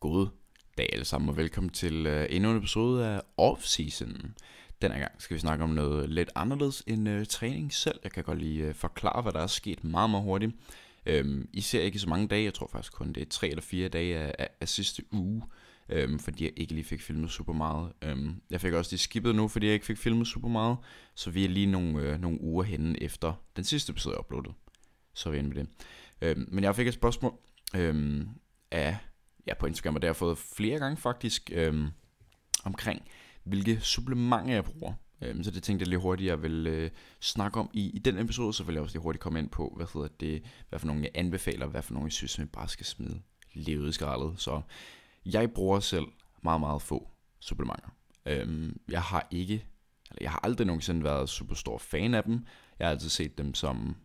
God dag alle sammen, og velkommen til uh, endnu en episode af Off-Season. Denne gang skal vi snakke om noget lidt anderledes end uh, træning selv. Jeg kan godt lige uh, forklare, hvad der er sket meget, meget hurtigt. Um, I ser ikke så mange dage, jeg tror faktisk kun det er tre eller fire dage af, af, af sidste uge, øhm, fordi jeg ikke lige fik filmet super meget. Øhm, jeg fik også lige skippet nu, fordi jeg ikke fik filmet super meget, så vi er lige nogle, øh, nogle uger henne efter den sidste episode, jeg uploadede. Så er vi inde med det. Øhm, men jeg fik et spørgsmål øhm, af ja, på Instagram, og det har jeg fået flere gange faktisk, øhm, omkring hvilke supplementer jeg bruger. Øhm, så det tænkte jeg lige hurtigt, jeg vil øh, snakke om i, i den episode, så vil jeg også lige hurtigt komme ind på, hvad hedder det, hvad for nogle jeg anbefaler, hvad for nogle jeg synes, man bare skal smide levet i skraldet. Så jeg bruger selv meget, meget få supplementer. Øhm, jeg har ikke eller jeg har aldrig nogensinde været super stor fan af dem. Jeg har altid set dem som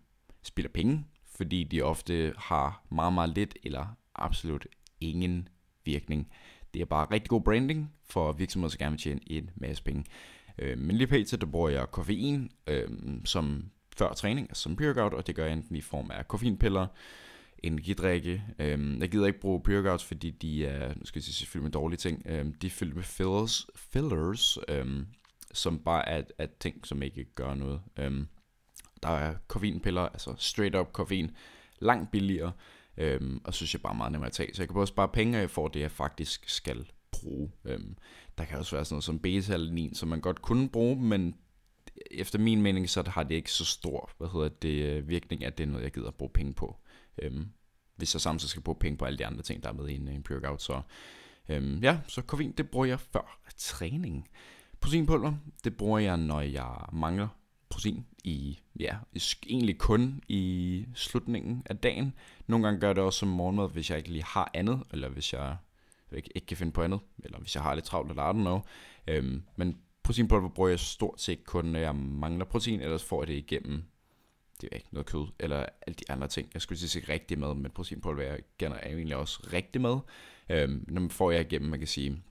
spiller penge, fordi de ofte har meget, meget lidt eller absolut ingen virkning. Det er bare rigtig god branding for virksomheder, som gerne vil tjene en masse penge. Øh, men lige pt. der bruger jeg koffein øh, som før træning, altså som pre-workout, og det gør jeg enten i form af koffeinpiller, energidrikke. Øh, jeg gider ikke bruge pre-workouts, fordi de er, nu skal jeg sige, fyldt med dårlige ting. Øh, de er fyldt med fillers, fillers øh, som bare er, er ting, som ikke gør noget. Øh, der er koffeinpiller, altså straight up koffein, langt billigere. Øhm, og synes jeg bare er meget nemmere at tage. Så jeg kan både spare penge, og jeg får det, jeg faktisk skal bruge. Øhm, der kan også være sådan noget som beta-alanin, som man godt kunne bruge, men efter min mening, så har det ikke så stor hvad hedder det, øh, virkning, at det er noget, jeg gider at bruge penge på. Øhm, hvis jeg samtidig skal bruge penge på alle de andre ting, der er med i en, øh, en pre-workout. Så øhm, ja, så koffein, det bruger jeg før træning. Proteinpulver, det bruger jeg, når jeg mangler protein i, ja, egentlig kun i slutningen af dagen. Nogle gange gør jeg det også som morgenmad, hvis jeg ikke lige har andet, eller hvis jeg ikke, ikke kan finde på andet, eller hvis jeg har lidt travlt, eller I don't know. Øhm, men proteinpulver bruger jeg stort set kun, når jeg mangler protein, ellers får jeg det igennem det er ikke noget kød, eller alle de andre ting. Jeg skulle sige rigtig mad, men proteinpulver er jeg egentlig også rigtig mad. Øhm, når man får jeg igennem, man kan sige,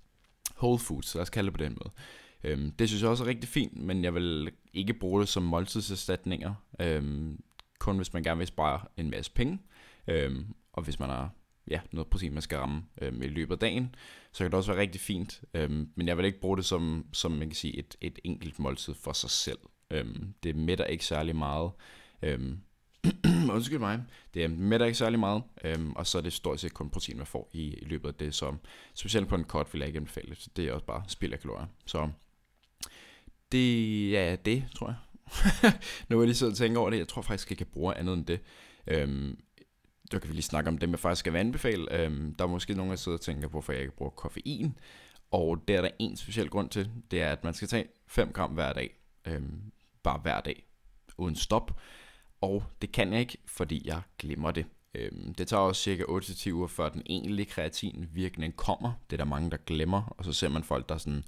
whole foods, lad os kalde det på den måde. Øhm, det synes jeg også er rigtig fint, men jeg vil ikke bruge det som måltidserstatninger. Øhm, kun hvis man gerne vil spare en masse penge, øhm, og hvis man har ja, noget protein, man skal ramme øhm, i løbet af dagen, så kan det også være rigtig fint. Øhm, men jeg vil ikke bruge det som, som man kan sige, et, et enkelt måltid for sig selv. Øhm, det mætter ikke særlig meget. Øhm, undskyld mig, det øhm, mætter ikke særlig meget, øhm, og så er det stort set kun protein, man får i, i løbet af det, så specielt på en kort vil jeg ikke anbefale så det er også bare spild af kalorier. Så det er det, tror jeg. nu er jeg lige siddet og tænker over det. Jeg tror faktisk ikke, jeg bruge andet end det. Øhm, der kan vi lige snakke om det, jeg faktisk skal anbefale. Øhm, der er måske nogen, der sidder og tænker, hvorfor jeg ikke bruger koffein. Og det er der en speciel grund til. Det er, at man skal tage 5 gram hver dag. Øhm, bare hver dag. Uden stop. Og det kan jeg ikke, fordi jeg glemmer det. Øhm, det tager også cirka 8-10 uger, før den egentlige kreatinvirkning kommer. Det er der mange, der glemmer. Og så ser man folk, der sådan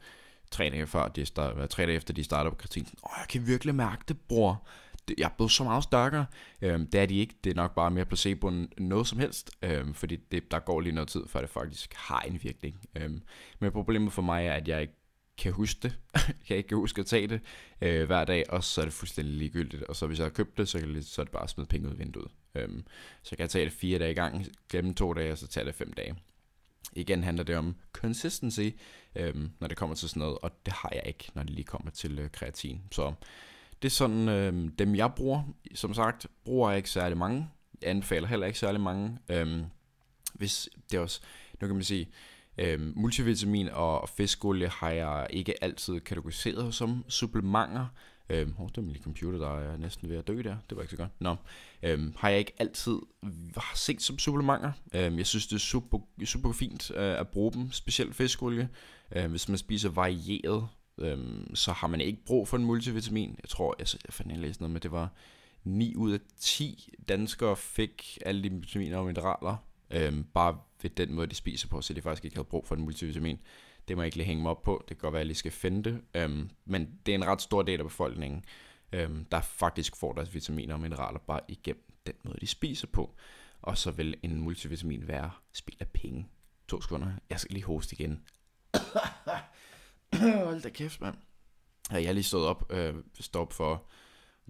tre dage, før de start, tre dage efter de startede på kreatinen, åh, jeg kan virkelig mærke det, bror. Jeg er blevet så meget stærkere. Øhm, det er de ikke. Det er nok bare mere placebo end noget som helst. Øhm, fordi det, der går lige noget tid, før det faktisk har en virkning. Øhm, men problemet for mig er, at jeg ikke kan huske det. jeg kan ikke huske at tage det øh, hver dag, og så er det fuldstændig ligegyldigt. Og så hvis jeg har købt det, så, kan det, så er det bare at smide penge ud af vinduet. Øhm, så kan jeg tage det fire dage i gang, glemme to dage, og så tage det fem dage. Igen handler det om consistency, øhm, når det kommer til sådan noget, og det har jeg ikke, når det lige kommer til øh, kreatin. Så det er sådan øh, dem, jeg bruger. Som sagt, bruger jeg ikke særlig mange. Jeg anbefaler heller ikke særlig mange. øh, hvis det er også, nu kan man sige, øh, multivitamin og fiskolie har jeg ikke altid kategoriseret som supplementer. Øhm, oh, det er min computer, der er næsten ved at dø der. Det var ikke så godt. Nå. Øhm, har jeg ikke altid set som supplementer. Øhm, jeg synes, det er super, super fint øh, at bruge dem, specielt fiskolie. Øh, hvis man spiser varieret, øh, så har man ikke brug for en multivitamin. Jeg tror, jeg, jeg fandt jeg læste noget med, det var 9 ud af 10 danskere fik alle de vitaminer og mineraler, øh, bare ved den måde, de spiser på, så de faktisk ikke havde brug for en multivitamin. Det må jeg ikke lige hænge mig op på, det kan godt være, at jeg lige skal finde det, øhm, men det er en ret stor del af befolkningen, øhm, der faktisk får deres vitaminer og mineraler bare igennem den måde, de spiser på. Og så vil en multivitamin være spild af penge. To sekunder, jeg skal lige hoste igen. Hold da kæft, mand. Jeg har lige stået op, øh, op for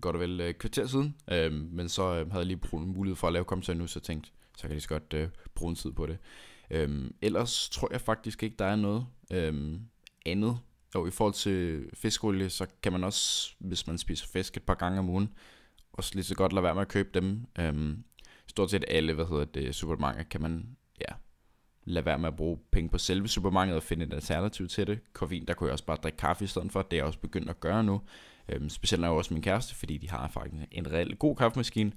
godt og vel øh, kvarter siden, øh, men så øh, havde jeg lige brugt mulighed for at lave content nu, så jeg tænkte, så kan jeg lige så godt øh, bruge en tid på det. Øh, ellers tror jeg faktisk ikke, der er noget øh, andet. Jo, i forhold til fiskolie, så kan man også, hvis man spiser fisk et par gange om ugen, også lige så godt lade være med at købe dem. Øh, stort set alle, hvad hedder det, supermarkeder, kan man lade være med at bruge penge på selve supermarkedet og finde et alternativ til det. Koffein, der kunne jeg også bare drikke kaffe i stedet for. Det er jeg også begyndt at gøre nu. Øhm, specielt når jeg også min kæreste, fordi de har faktisk en reelt god kaffemaskine.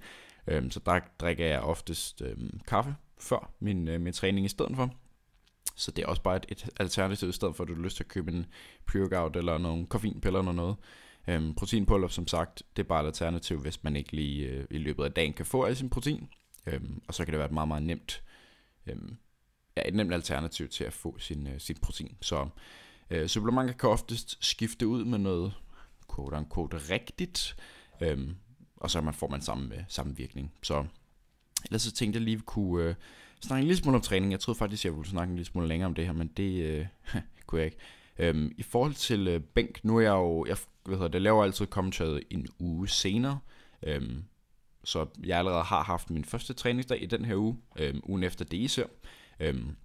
Øhm, så der drikker jeg oftest øhm, kaffe før min, øh, min træning i stedet for. Så det er også bare et, et alternativ, i stedet for at du har lyst til at købe en pre-workout eller nogle koffeinpiller eller noget. Øhm, proteinpulver, som sagt, det er bare et alternativ, hvis man ikke lige øh, i løbet af dagen kan få al sin protein. Øhm, og så kan det være et meget, meget nemt øhm, er et nemt alternativ til at få sin, øh, sin protein. Så øh, supplementer kan oftest skifte ud med noget quote unquote rigtigt, øh, og så man får man samme, øh, samme virkning. Så ellers så tænkte jeg lige, at vi kunne øh, snakke en lille smule om træning. Jeg troede faktisk, jeg ville snakke en lille smule længere om det her, men det øh, kunne jeg ikke. Øhm, I forhold til øh, bænk, nu er jeg jo, jeg, hvad hedder det, laver altid kommentariet en uge senere, øhm, så jeg allerede har haft min første træningsdag i den her uge, øhm, ugen efter det I ser. Øhm,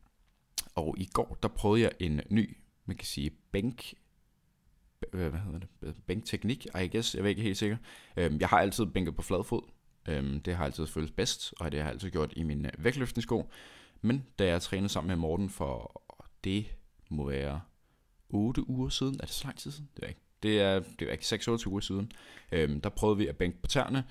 og i går, der prøvede jeg en ny, man kan sige, bænk øh, hvad hedder det, øh, bænkteknik, I guess, jeg er ikke helt sikker. Øhm, jeg har altid bænket på flad fod, øhm, det har altid føltes bedst, og det har jeg altid gjort i min øh, vægtløftningssko. Men da jeg trænede sammen med Morten for, det må være 8 uger siden, er det så lang tid siden? Det er ikke. Det er, det er ikke 6-8 uger siden. Øhm, der prøvede vi at bænke på tæerne.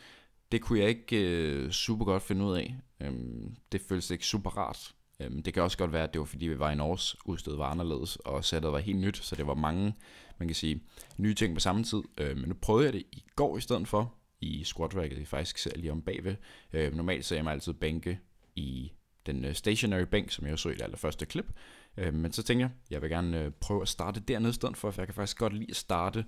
Det kunne jeg ikke øh, super godt finde ud af. Øhm, det føltes ikke super rart. Øhm, det kan også godt være, at det var fordi vi var i Norge, udstedet var anderledes, og sættet var helt nyt, så det var mange, man kan sige, nye ting på samme tid. Øhm, men nu prøvede jeg det i går i stedet for, i squatværket, jeg faktisk ser lige om bagved. Øhm, normalt ser jeg mig altid bænke i den øh, stationary bænk, som jeg så i det allerførste klip. Øhm, men så tænker jeg, jeg vil gerne øh, prøve at starte dernede i stedet for, for jeg kan faktisk godt lide at starte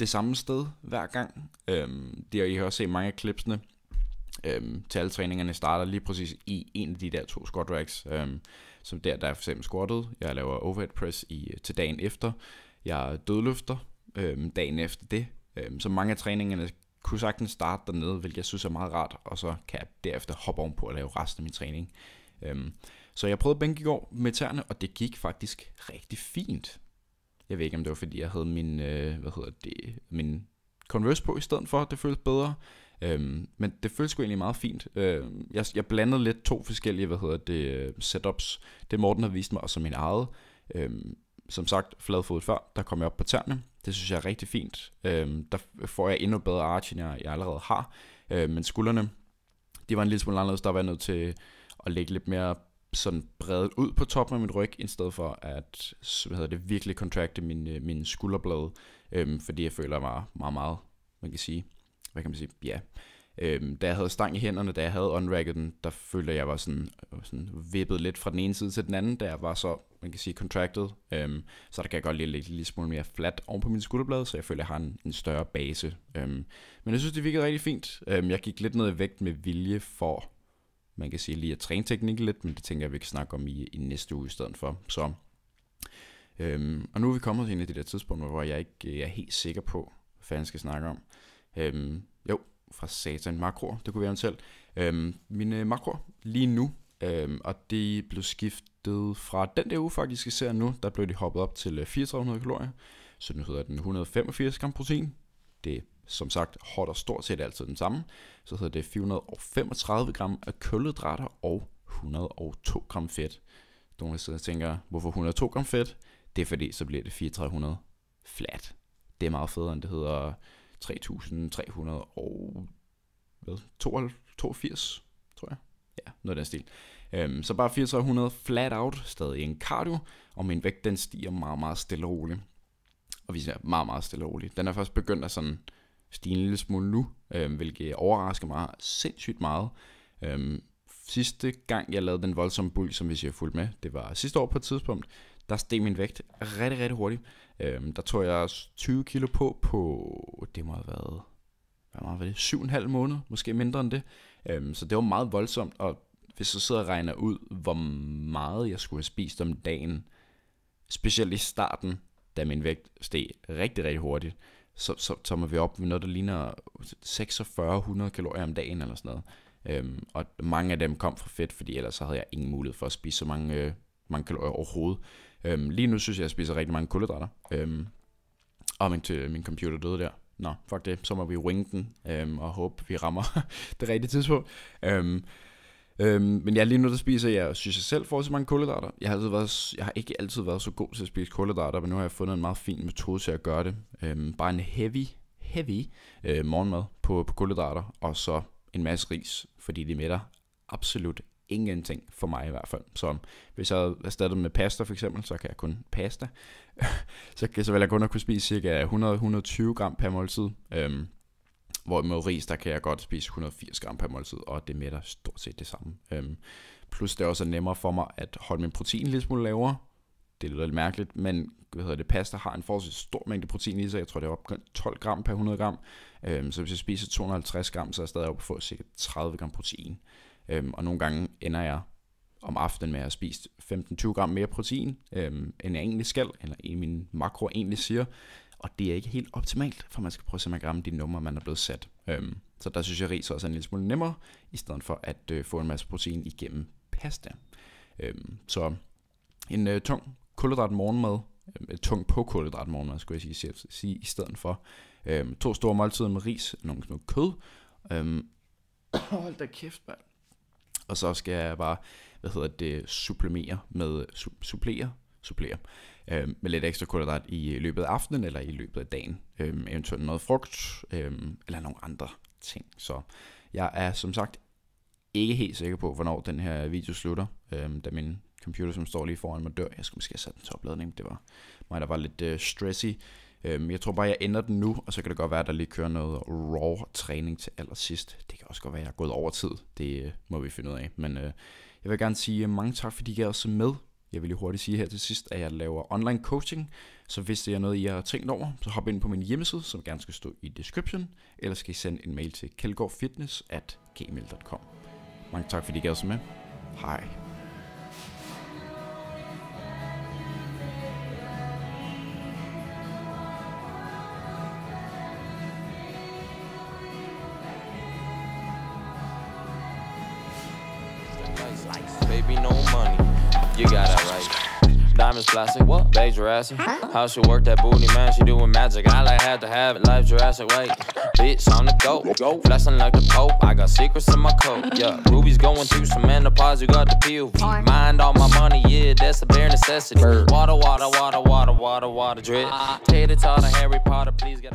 det samme sted hver gang. Øh, det har I også set mange af klipsene, øhm, til alle træningerne starter lige præcis i en af de der to squat racks. Øhm, som der, der er for eksempel squattet, jeg laver overhead press i, øh, til dagen efter, jeg dødløfter øhm, dagen efter det. Øhm, så mange af træningerne kunne sagtens starte dernede, hvilket jeg synes er meget rart, og så kan jeg derefter hoppe ovenpå og lave resten af min træning. Øhm, så jeg prøvede bænk i går med tæerne, og det gik faktisk rigtig fint. Jeg ved ikke, om det var, fordi jeg havde min, øh, hvad hedder det, min Converse på i stedet for, det føltes bedre. Øhm, men det føles sgu egentlig meget fint. Øhm, jeg, jeg blandede lidt to forskellige, hvad hedder det, øh, setups. Det Morten har vist mig, og som min eget. Øhm, som sagt, fladfodet før, der kom jeg op på tærne. Det synes jeg er rigtig fint. Øhm, der får jeg endnu bedre arch, end jeg, jeg allerede har. Øhm, men skuldrene, de var en lille smule anderledes. Der var jeg nødt til at lægge lidt mere sådan bredt ud på toppen af min ryg, i stedet for at hvad hedder det, virkelig kontrakte min, øh, min skulderblad, øhm, fordi jeg føler mig meget, meget, man kan sige, hvad kan man sige, ja. Øhm, da jeg havde stang i hænderne, da jeg havde unracket den, der følte jeg, jeg var sådan, øh, sådan vippet lidt fra den ene side til den anden, da jeg var så, man kan sige, contracted. Øhm, så der kan jeg godt lige lægge lidt, lidt smule mere flat oven på min skulderblad, så jeg føler, jeg har en, en større base. Øhm, men jeg synes, det virkede rigtig fint. Øhm, jeg gik lidt ned i vægt med vilje for, man kan sige, lige at træne teknikken lidt, men det tænker jeg, vi kan snakke om i, i næste uge i stedet for. Så, øhm, og nu er vi kommet til en af de der tidspunkter, hvor jeg ikke jeg er helt sikker på, hvad fanden skal snakke om. Øhm, jo, fra satan makro, det kunne være en selv. Øhm, mine makro lige nu, øhm, og det blev skiftet fra den der uge faktisk, især nu, der blev de hoppet op til 3400 øh, kalorier, så nu hedder den 185 gram protein. Det som sagt holder stort set altid den samme, så hedder det 435 gram af kulhydrater og 102 gram fedt. Nogle sidder og tænker, hvorfor 102 gram fedt? Det er fordi, så bliver det 3400 flat. Det er meget federe, end det hedder 3.300 og hvad, 82, tror jeg. Ja, noget af den stil. Øhm, så bare 3400 flat out, stadig en cardio, og min vægt den stiger meget, meget stille og roligt. Og vi ser meget, meget stille og roligt. Den er først begyndt at sådan stige en lille smule nu, øhm, hvilket overrasker mig sindssygt meget. Øhm, sidste gang jeg lavede den voldsomme bulk, som hvis jeg fulgte med, det var sidste år på et tidspunkt, der steg min vægt rigtig, rigtig hurtigt. Øhm, der tog jeg 20 kilo på på, det må have været, hvad meget var det, 7,5 måneder, måske mindre end det. Øhm, så det var meget voldsomt, og hvis jeg sidder og regner ud, hvor meget jeg skulle have spist om dagen, specielt i starten, da min vægt steg rigtig, rigtig hurtigt, så, så, så vi op med noget, der ligner 4600 kalorier om dagen eller sådan noget. Øhm, og mange af dem kom fra fedt, fordi ellers så havde jeg ingen mulighed for at spise så mange, øh, mange kalorier overhovedet. Øhm, lige nu synes jeg, jeg spiser rigtig mange kulhydrater. Øhm, og min, øh, min computer døde der. Nå, fuck det. Så må vi ringe den øhm, og håbe, vi rammer det rigtige tidspunkt. Øhm, Øhm, men ja, lige nu der spiser jeg, synes jeg selv, så mange kulhydrater. Jeg har, altid været, jeg har ikke altid været så god til at spise kulhydrater, men nu har jeg fundet en meget fin metode til at gøre det. Øhm, bare en heavy, heavy øh, morgenmad på, på kulhydrater, og så en masse ris, fordi det mætter absolut ingenting for mig i hvert fald. Så hvis jeg havde erstattet med pasta for eksempel, så kan jeg kun pasta. så, kan, så vil jeg kun kunne spise cirka 100-120 gram per måltid. Øhm, hvor med ris, der kan jeg godt spise 180 gram per måltid, og det mætter stort set det samme. Øhm, plus det er også nemmere for mig at holde min protein lidt smule lavere. Det lyder lidt mærkeligt, men hvad hedder det, pasta har en forholdsvis stor mængde protein i sig. Jeg tror, det er op 12 gram per 100 gram. Øhm, så hvis jeg spiser 250 gram, så er jeg stadig oppe på cirka 30 gram protein. Øhm, og nogle gange ender jeg om aftenen med at have spist 15-20 gram mere protein, øhm, end jeg egentlig skal, eller i min makro egentlig siger. Og det er ikke helt optimalt, for man skal prøve at ramme de numre, man er blevet sat. Øhm, så der synes jeg, ris også er en lille smule nemmere, i stedet for at øh, få en masse protein igennem pasta. Øhm, så en øh, tung kulhydrat morgenmad, øh, tung på kulhydrat morgenmad, skulle jeg sige, sige i stedet for. Øhm, to store måltider med ris, nogle noget kød. Øhm, hold da kæft, mand. Og så skal jeg bare, hvad hedder det, supplere med, su- supplere, supplere øh, med lidt ekstra kulhydrat i løbet af aftenen eller i løbet af dagen. Øh, eventuelt noget frugt øh, eller nogle andre ting. Så jeg er som sagt ikke helt sikker på, hvornår den her video slutter, øh, da min computer, som står lige foran mig, dør. Jeg skulle måske have sat en topladning. Det var mig, der var lidt øh, stressy Øhm, jeg tror bare, jeg ender den nu, og så kan det godt være, at der lige kører noget raw-træning til allersidst. Det kan også godt være, at jeg er gået over tid. Det øh, må vi finde ud af. Men øh, jeg vil gerne sige øh, mange tak, fordi I gav os med. Jeg vil lige hurtigt sige her til sidst, at jeg laver online coaching, så hvis det er noget, I har tænkt over, så hop ind på min hjemmeside, som gerne skal stå i description, eller skal I sende en mail til kjeldgaardfitness at gmail.com. Mange tak, fordi I gav os med. Hej. be no money. You got it right. Diamonds plastic, what? Bay Jurassic. How she work that booty, man? She doing magic. I like had to have it, life Jurassic. Wait, bitch, I'm the goat. Flashing like the Pope. I got secrets in my coat. Yeah, Ruby's going through some menopause. You got the POV. Mind all my money, yeah, that's a bare necessity. Water, water, water, water, water, water drip. Uh. Tater, Totter, Harry Potter, please get out.